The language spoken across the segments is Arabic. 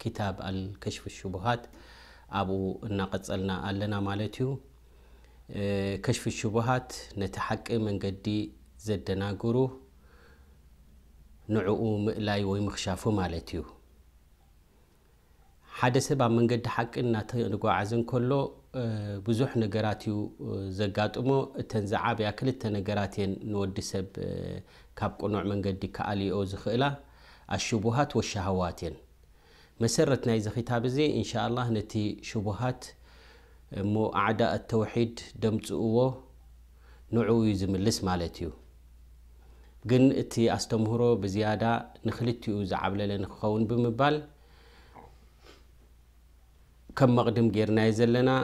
كتاب الكشف الشبهات ابو ناقصلنا ألنا مالتيو آه، كشف الشبهات نتحقق من قدي زدنا غرو نعو مئلاي ويمخشافو مالتيو حدث با من قد حق ان نقو عزن كله آه، بزوح نقراتيو آه، زقاتمو تنزعاب ياكل التنقراتين نود سب كابقو نوع من قد كالي او زخلا الشبهات والشهواتين مسرت ناي زخي تابزي إن شاء الله نتي شبهات مو أعداء التوحيد دمت أوه نوعو يزملس مالتيو قن اتي أستمهرو بزيادة نخلتيو زعبلة لنخون بمبال كم مقدم غير ناي زلنا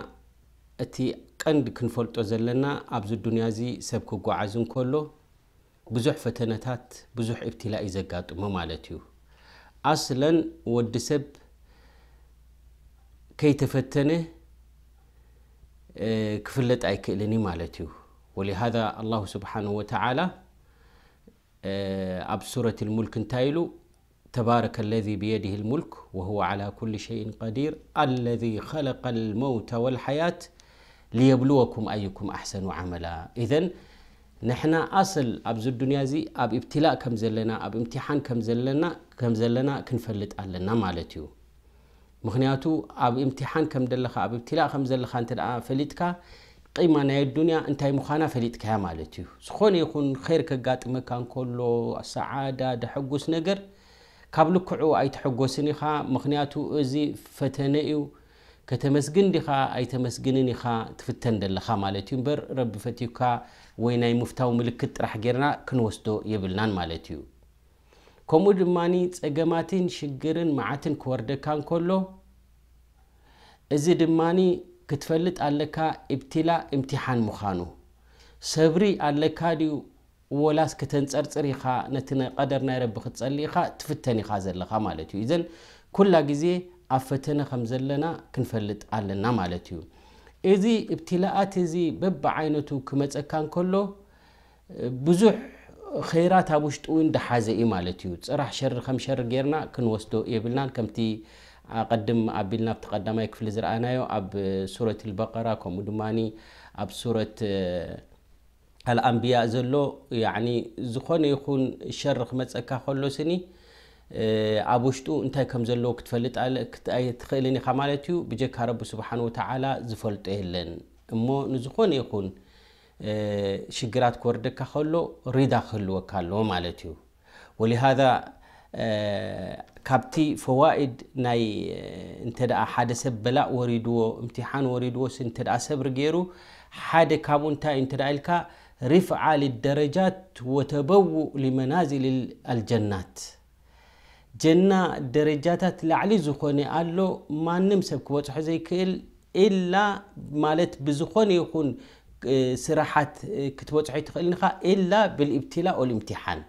اتي قند كنفولتو زلنا أبزو الدنيا زي سبكو قعزن كله بزوح فتنتات بزوح ابتلاء زقات مو مالتيو أصلا ودسب كي تفتنه آه، كفلت أي كإلني مالتيو ولهذا الله سبحانه وتعالى آه، أب سورة الملك انتايلو تبارك الذي بيده الملك وهو على كل شيء قدير الذي خلق الموت والحياة ليبلوكم أيكم أحسن عملا إذن نحنا أصل أبز الدنيا زي أب ابتلاء كم زلنا أب امتحان كم زلنا ከም ዘለና ክንፈልጥ ኣለና ማለት እዩ ምክንያቱ ኣብ እምቲሓን ከም ለካ ኣብ እምትላ ከምዘለካ ፈሊጥካ ቂማ ናይ ኣዱንያ እንታይ ምዃና ፈሊጥካያ ማለት እዩ ዝኾነ ይኹን ከይር ከጋጥመካ እንከሎ ኣሰዓዳ ደሐጉስ ነገር ካብ ልክዑ ኣይተሐጎስን ኢኻ ምክንያቱ እዚ ፈተነ እዩ ከተመስግን ዲኻ ኣይተመስግንን ኢኻ ትፍተን ዘለካ ማለት እዩ እምበር ረቢ ፈትውካ ወይ ናይ ምፍታዊ ምልክት ጥራሕ ገርና ክንወስዶ ይብልናን ማለት እዩ ከምኡ ድማ ፀገማትን ሽግርን መዓትን ክወርደካ እንከሎ እዚ ድማ ክትፈልጥ ኣለካ እብትላ እምትሓን ምዃኑ ሰብሪ ኣለካ ድዩ ወላስ ክተንፀርፅር ኢኻ ነቲ ናይ ቀደር ናይ ረቢ ክትፀሊ ኢኻ ትፍተን ኢኻ ዘለኻ ማለት እዩ እዘን ኩላ ግዜ ኣብ ፈተነ ከም ዘለና ክንፈልጥ ኣለና ማለት እዩ እዚ እብትላኣት እዚ በቢ ዓይነቱ ክመፀካ እንከሎ ብዙሕ خيرات هابوشتون دحازة إيه مالتيو صراح شر خم شر غيرنا كن وستو يبلنا كمتي أقدم أبلنا بتقدم يكفل زرعنا يو أب سورة البقرة كم أب سورة آه، الأنبياء زلو يعني زخون يكون شر خمس أكا خلو سني ኣብ ውሽጡ እንታይ ከም ዘለዎ على ትኽእልን ኢኻ ማለት እዩ ብጀካ ረቢ ስብሓን ወተዓላ ዝፈልጦ የለን እሞ ንዝኾነ ይኹን شجرات كوردك خلو ريدا خلو كالو مالتيو ولهذا كابتي فوائد ناي انتدا حاد سب بلا وريدو امتحان وريدو سنتدا سبر غيرو حاد كابونتا انتدا الكا رفع للدرجات وتبو لمنازل الجنات جنة درجات لعلي زخوني قال له ما نمسك وتحزي كل إلا مالت بزخوني يكون ስራሓት ክትበፅሖ ይትኽእል ኢኻ ኢላ ብልእብትላ ኦልምትሓን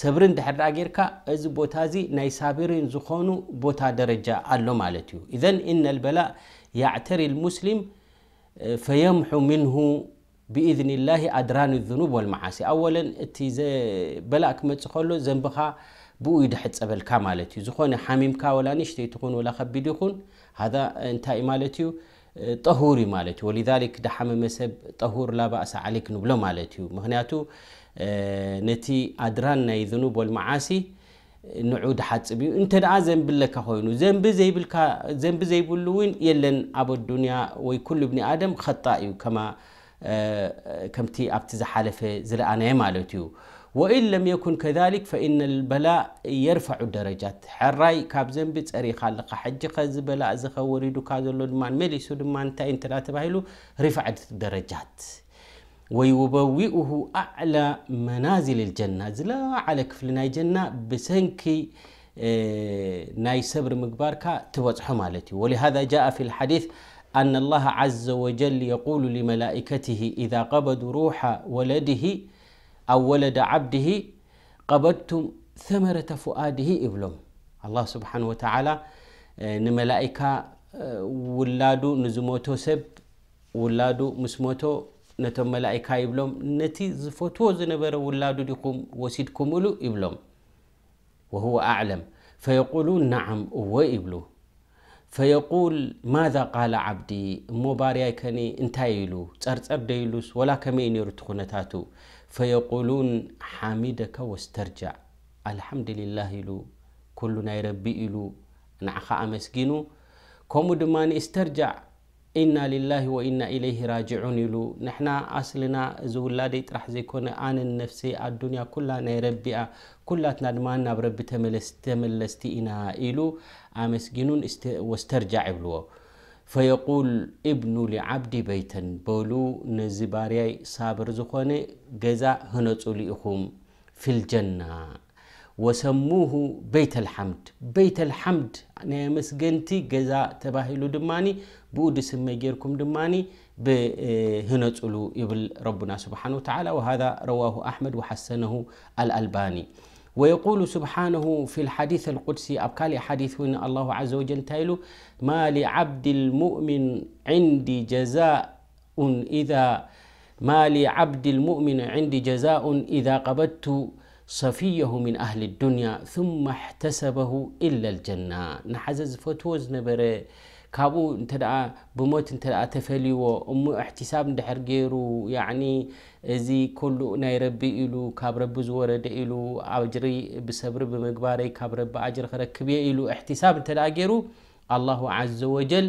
ሰብሪ እንድሕር ዳ ጌርካ እዚ ቦታ እዚ ናይ ሳቢሪን ዝኾኑ ቦታ ደረጃ ኣሎ ማለት እዩ እዘን እነ ልበላእ ያዕተሪ ልሙስሊም ፈየምሑ ምንሁ ብኢዝን ላሂ ኣድራን ዝኑብ ወልመዓሲ ኣወለን እቲ በላእ ክመፅእ ከሎ ዘንብኻ ብኡ ይድሕፀበልካ ማለት እዩ ዝኾነ ሓሚምካ ወላ ንሽተ ይትኹን ወላ ከቢድ ይኹን ሃ እንታይ ማለት እዩ ጠሁር እዩ ማለት እዩ ወሊዛሊክ ዳሓመመ ሰብ ጠሁር ላባእሳ ዓለይክ ንብሎ ማለት እዩ ምክንያቱ ነቲ ኣድራን ናይ ዝኑብ ወልመዓሲ ንዑ ድሓፅብ እዩ እንተ ደኣ ዘንብለካ ኮይኑ ዘንቢ ዘይብሉ እውን የለን ኣብ ኣዱንያ ወይ ኩሉ ብኒ ኣደም ከጣ እዩ ከምቲ ኣብቲ ዝሓለፈ ዝለኣናየ ማለት እዩ وإن لم يكن كذلك فإن البلاء يرفع الدرجات حراي كاب زنب تري خالق حج خز بلاء زخ وريدو كازلو دمان مليسو سودمان تا انت لا تبايلو رفعت الدرجات ويبوئه أعلى منازل الجنة زلا على كفلنا الجنة بسنكي ناي سبر مقبارك توضح مالتي ولهذا جاء في الحديث أن الله عز وجل يقول لملائكته إذا قبضوا روح ولده أو ولد عبده قبضت ثمرة فؤاده إبلوم الله سبحانه وتعالى آه، نملائكة آه، ولادو نزموتو سب ولادو مسموتو نتم ملائكة إبلوم نتي زفوتو زنبر ولادو لكم وسيدكم ولو إبلوم وهو أعلم فيقولون نعم هو إبلو فيقول ماذا قال عبدي مباريا كني انتايلو تسر تسر ولا كمين يرتخونتاتو فيقولون حامدك واسترجع الحمد لله إلو كل ربي إلو نعخا أمسجنو كم دمان استرجع إنا لله وإنا إليه راجعون إلو نحنا أصلنا زول لديت راح زيكون آن النفسي الدنيا كلها نيربي كلها تنادمان نبرب تملس تملستي إنا إلو أمسجنون واسترجع إلو فيقول ابن لعبد بيتا بولو نزباريي صابر زخوني جزا هنطولي اخوم في الجنة وسموه بيت الحمد بيت الحمد نامس مسجنتي جزا تباهيلو دماني بود سميجيركم دماني بهنطولو يبل ربنا سبحانه وتعالى وهذا رواه أحمد وحسنه الألباني ويقول سبحانه في الحديث القدسي أبكالي حديث الله عز وجل تايلو ما لعبد المؤمن عندي جزاء إذا ما لعبد المؤمن عندي جزاء إذا قبضت صفيه من أهل الدنيا ثم احتسبه إلا الجنة نحزز فتوز نبره ካብኡ እንተ ደኣ ብሞት እንተ ደኣ ተፈልይዎ እሞ እሕቲሳብ እንድሕር ገይሩ ያዕኒ እዚ ኩሉ ናይ ረቢ ኢሉ ካብ ረቢ ዝወረደ ኢሉ ኣጅሪ ብሰብሪ ብምግባረይ ካብ ረቢ ኣጅሪ ክረክብ እየ ኢሉ እሕቲሳብ እንተ ደኣ ገይሩ ኣላሁ ዓዘ ወጀል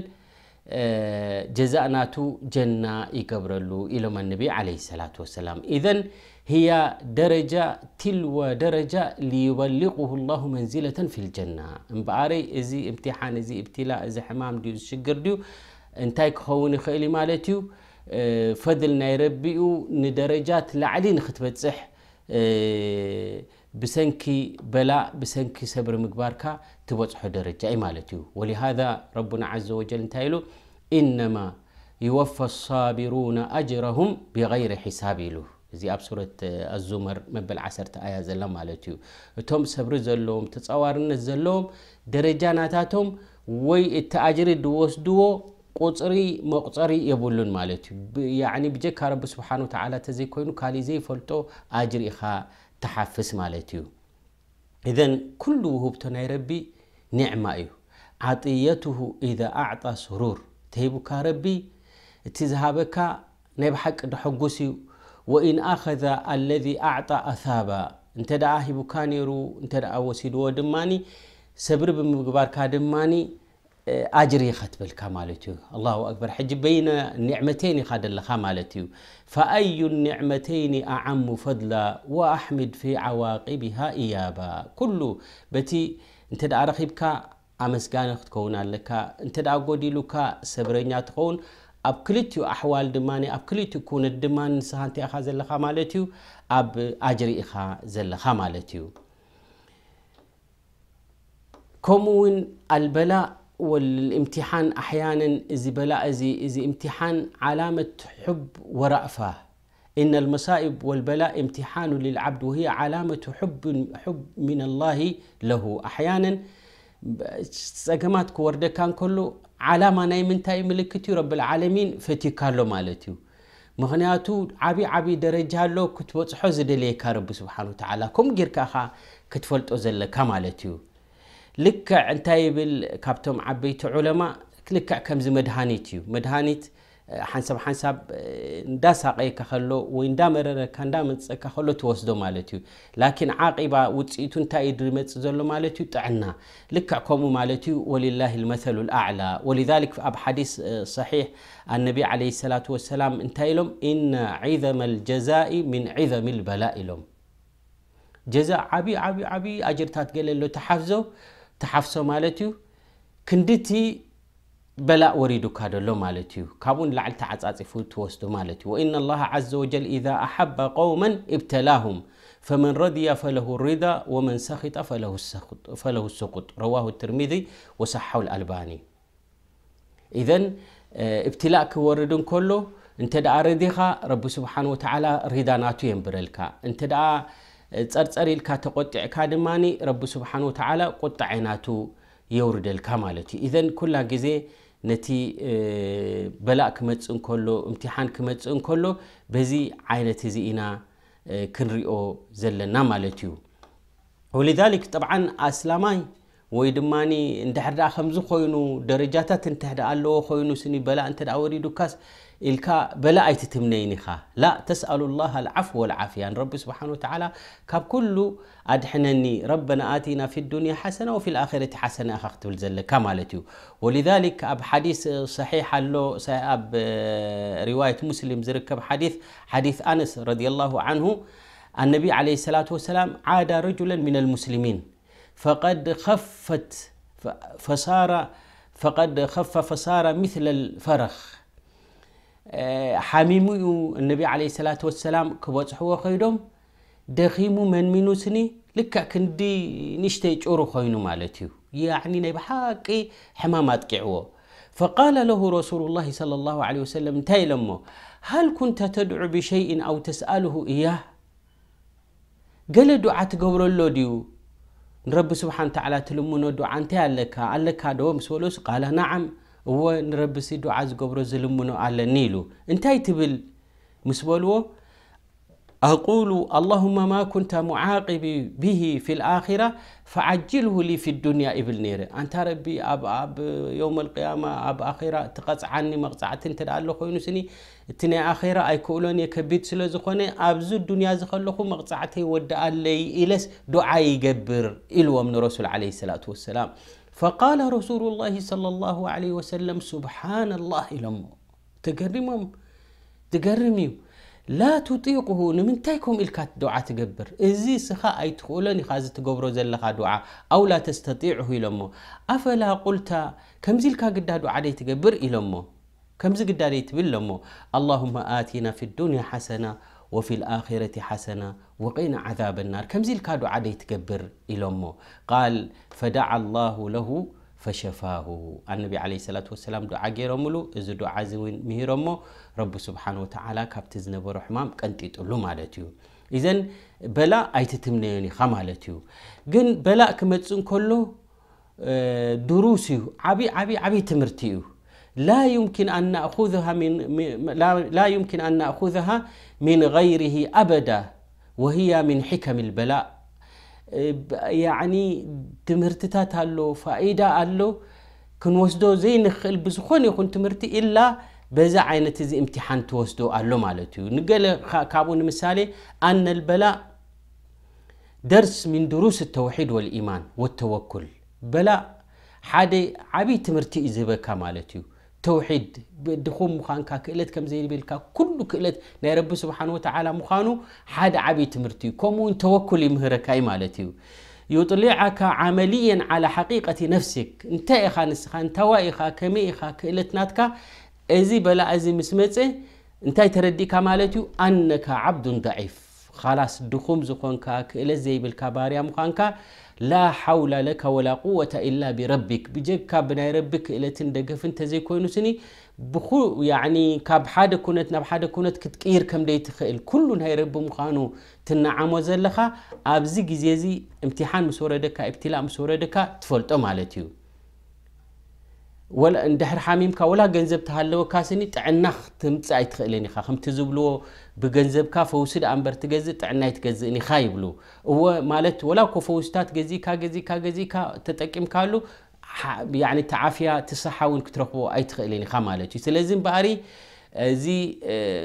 جزاءناتو جنة يكبرلو إلى من النبي عليه الصلاة والسلام إذن هي درجة تلو درجة ليبلغه الله منزلة في الجنة مباري إزي امتحان إزي ابتلاء إزي حمام ديو الشقر ديو انتاي هوني خيلي مالتيو فضلنا يربيو ندرجات لعلي نختبت صح ብሰንኪ በላእ ብሰንኪ ሰብሪ ምግባርካ ትበፅሖ ደረጃ እዩ ማለት እዩ ወሊሃذ ረቡና ዘ ወጀል እንታይ ኢሉ ኢነማ ይወፋ ሳቢሩና አጅረሁም ብغይሪ ሒሳብ ኢሉ እዚ ኣብ ሱረት ኣዙመር መበል 1 ኣያ ዘላ ማለት እዩ እቶም ሰብሪ ዘለዎም ተፀዋርነት ዘለዎም ደረጃናታቶም ወይ እቲ ኣጅሪ ድወስድዎ ቁፅሪ መቁፀሪ የብሉን ማለት እዩ ብጀካ ረቢ ስብሓን ተዓላ ተዘይኮይኑ ካሊእ ዘይፈልጦ ኣጅር ኢኻ تحفز مالتيو إذن كل وهبت ربي نعمة عطيته إذا أعطى سرور تيبك ربي تذهبك نبحك نحقسي وإن أخذ الذي أعطى أثابا أنت داهي بكانيرو أنت دا أوسيد ودماني سبر بمقبار كادماني اجري يختبلك مالتي الله اكبر حج بين نعمتين خاد لخا مالتي فاي النعمتين اعم فضلا واحمد في عواقبها ايابا كل بتي انت دا رخيبكا امسغان تكون لك انت دا غوديلوكا سبرنيا تكون اب كلتيو احوال دماني اب كلتيو كون الدمان سانتي اخذ زلخا مالتي اب اجري اخا زلخا مالتي كمون البلاء ምሓን ኣያ ዚ ዚ ምሓን ዓላመة حብ ወራእፋ እነ لመሳኢብ ወልበላእ እምትሓኑ ልዓብዲ ዓላمة ብ ና لላه ለሁ ኣحያ ፀገማት ክወርደካ እከሉ ዓላማ ናይ ምንታይ ምልክት ዩ ረብ ዓለሚን ፈትካሎ ማለት እዩ ምክንያቱ ዓብ ዓብይ ደረጃ ኣሎ ክትበፅሖ ዝደልየካ ረ ስብሓ ተ ከም ጌርካ ክትፈልጦ ዘለካ ማለት እዩ لك انت يبل كابتم عبيت علماء لك كم زي مدهانيت يو مدهانيت حنسب حنسب داس عقي كخلو وين دامر كان دامس كخلو توصدو مالتيو لكن عاقبة وتسيتون تايد رمت زلو مالتيو تعنا لكع كومو مالتيو ولله المثل الأعلى ولذلك في حديث صحيح النبي عليه الصلاة والسلام انتايلهم إن عظم الجزاء من عظم البلاء لهم جزاء عبي عبي عبي أجرتات قال له تحفزو تحفسو مالتيو كندتي بلاء وريدو كادو لو مالتيو كابون لعل تعزازفو توستو مالتيو وإن الله عز وجل إذا أحب قوما ابتلاهم فمن رضي فله الرضا ومن سخط فله السخط فله السقط رواه الترمذي وصححه الألباني إذن ابتلاء كوردون كله انت دا رب سبحانه وتعالى رضا ناتو ينبرلكا انت دا ፀርፀር ኢልካ ተቆጢዕካ ድማ ረቢ ስብሓን ወተዓላ ቁጣ ዓይናቱ የውርደልካ ማለት እዩ እዘን ኩላ ግዜ ነቲ በላእ ክመፅእ እንከሎ እምትሓን ክመፅእ እንከሎ በዚ ዓይነት እዚ ኢና ክንሪኦ ዘለና ማለት እዩ ወልዛሊክ ጠብዓ ኣስላማይ ويدماني انت حدا خمزو خوينو درجاتات انت حدا الله خوينو سني بلا انت داوري دوكاس الكا بلا ايت تمنيني خا لا تسال الله العفو والعافية ان رب سبحانه وتعالى كاب كله ادحنني ربنا اتينا في الدنيا حسنه وفي الاخره حسنه اخ اختبل زل كمالتي ولذلك اب حديث صحيح الله اب روايه مسلم زركب حديث حديث انس رضي الله عنه النبي عليه الصلاه والسلام عاد رجلا من المسلمين فقد خفت فصار فقد خف فصار مثل الفرخ آه، حميم النبي عليه الصلاة والسلام كبوصحو خيدم دخيمو من منو سني لكا كندي نشتي جورو خينو مالتيو يعني نبي حمامات كيعو فقال له رسول الله صلى الله عليه وسلم تايلمو هل كنت تدعو بشيء او تساله اياه قال دعاء تقبر اللوديو ንረቢ ስብሓኑ ተዓላ ትልሙኖ ድዓ እንታይ ኣለካ ኣለካ ዶ ምስ በልዎ ቃላ ናዓም እዎ ንረቢሲ ድዓ ዝገብሮ ዝልሙኖ ኣለኒ ኢሉ እንታይ ትብል ምስ በልዎ أقول اللهم ما كنت معاقب به في الآخرة فعجله لي في الدنيا إبل نير أنت ربي أب أب يوم القيامة أب آخرة تقص عني مقطعة تنتر الله خوين سني تني آخرة أي كولون يكبيت سلا زخونة أبز الدنيا زخلكم مقطعة ودع لي إلس دعاء جبر إلو من رسول عليه الصلاة والسلام فقال رسول الله صلى الله عليه وسلم سبحان الله لهم تقرمهم تقرميهم لا تطيقه نمن تايكم إلك الدعاء تقبر إزي سخاء أي تقولون يخاز قبرو زلخا دعاء أو لا تستطيعه إلى أمه أفلا قلت كم زي قد دعاء عليه إلى أمه كم زي قد عليه أمه اللهم آتنا في الدنيا حسنة وفي الآخرة حسنة وقينا عذاب النار كم زي قد دعاء عليه إلى أمه قال فدع الله له فشفاه النبي عليه الصلاة والسلام دعا جيرملو إذا دعا زوين مهرمو رب سبحانه وتعالى كابتز نبرو حمام كانت يتقلو مالاتيو إذن بلا أي تتمنيني خمالاتيو جن بلا كمتسون كله دروسيو عبي عبي عبي تمرتيو لا يمكن أن نأخذها من لا يمكن أن نأخذها من غيره أبدا وهي من حكم البلاء يعني تمرتتات هلو فائدة هلو كن وسدو زي نخل بزخون يكون تمرت إلا بزا عينة زي امتحان توسدو هلو مالتو نقل كابون مثالي أن البلاء درس من دروس التوحيد والإيمان والتوكل بلاء حادي عبي تمرتي إزبكا مالتو توحيد بدخول مخانك كقلت كم زي بالك كل كقلت لرب سبحانه وتعالى مخانو هذا عبي تمرتي كمون توكل مهرك أي مالتيو يطلعك عمليا على حقيقة نفسك انت إخان سخان توائخا كمي إخا كقلت ناتك أزي بلا أزي مسمته انت تردي كمالتيو أنك عبد ضعيف خلاص دخوم زخونك إلى زي بالكباريا مخانك لا حول لك ولا قوة إلا بربك بجيب كابنا ربك إلا تندقف انت زي كونو سني بخو يعني كاب حدا كونت ناب حدا كونت كتكير كم دي تخيل كلن هاي رب مخانو تنعم وزلخا أبزي زي امتحان مسوردك دكا ابتلاء مسورة دكا تفلتو مالتيو ولا ندحر حاميمك ولا جنزب تهلو كاسني تعنخ تمت سعيت خليني خا خم تزبلو بجنزب كاف وسيد أمبر تجزي تعنيت جزني خايبلو هو مالت ولا كفوستات جزي كا جزي كا جزي كا تتكيم كالو يعني تعافية تصحى وانك تروحوا أي تخليني خا مالت يسلزم باري زي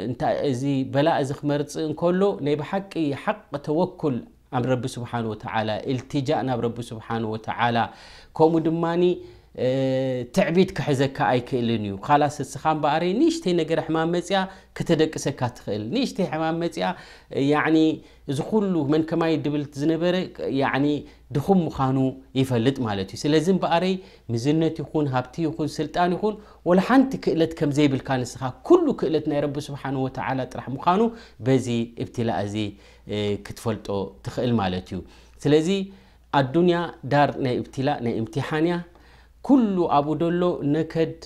انت زي بلا زي خمرت كله نيب حق حق توكل أم رب سبحانه وتعالى التجاءنا برب سبحانه وتعالى كومو دماني تعبيد كحزك أي كإلنيو خلاص السخام بقري نيش تي نجر حمام مزيا كتدق سكات خل نيش تي حمام مزيا يعني إذا كله من كما يدبل تزنبرك يعني دخوم مخانو يفلت مالتي سلازم بقري مزنة يكون هابتي يكون سلطان يكون ولا حنت كقلت كم زي بالكان السخام كله كقلت رب سبحانه وتعالى ترح مخانو بزي ابتلاء زي كتفلتو تخل مالتي سلازي الدنيا دار نا ابتلاء نا امتحانيا كل أبو دلو نكد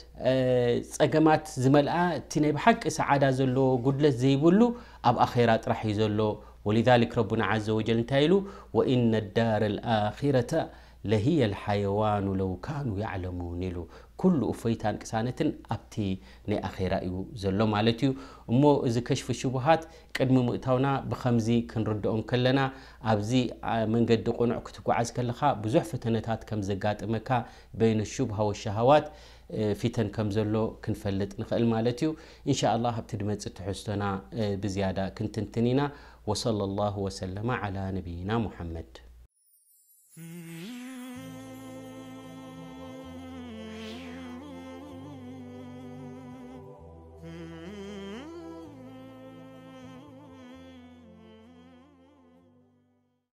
سجمات زملاء تنيب حق سعادة زلو قدلة زي بلو أب أخيرات رح يزلو ولذلك ربنا عز وجل تايلو وإن الدار الآخرة لهي الحيوان لو كانوا يعلمون له كل أفيتان كسانتن أبتي نأخيرا إيو زلو مالتيو أمو إذا كشف الشبهات كدمو مؤتاونا بخمزي كنرد أون كلنا أبزي من قد دقون عكتكو عز كلخا بزوح فتنتات كم زقات مكا بين الشبهة والشهوات فتن كم زلو كنفلت نخل مالتيو إن شاء الله بتدمت ستحستنا بزيادة كنتنتنينا وصلى الله وسلم على نبينا محمد Mm-hmm.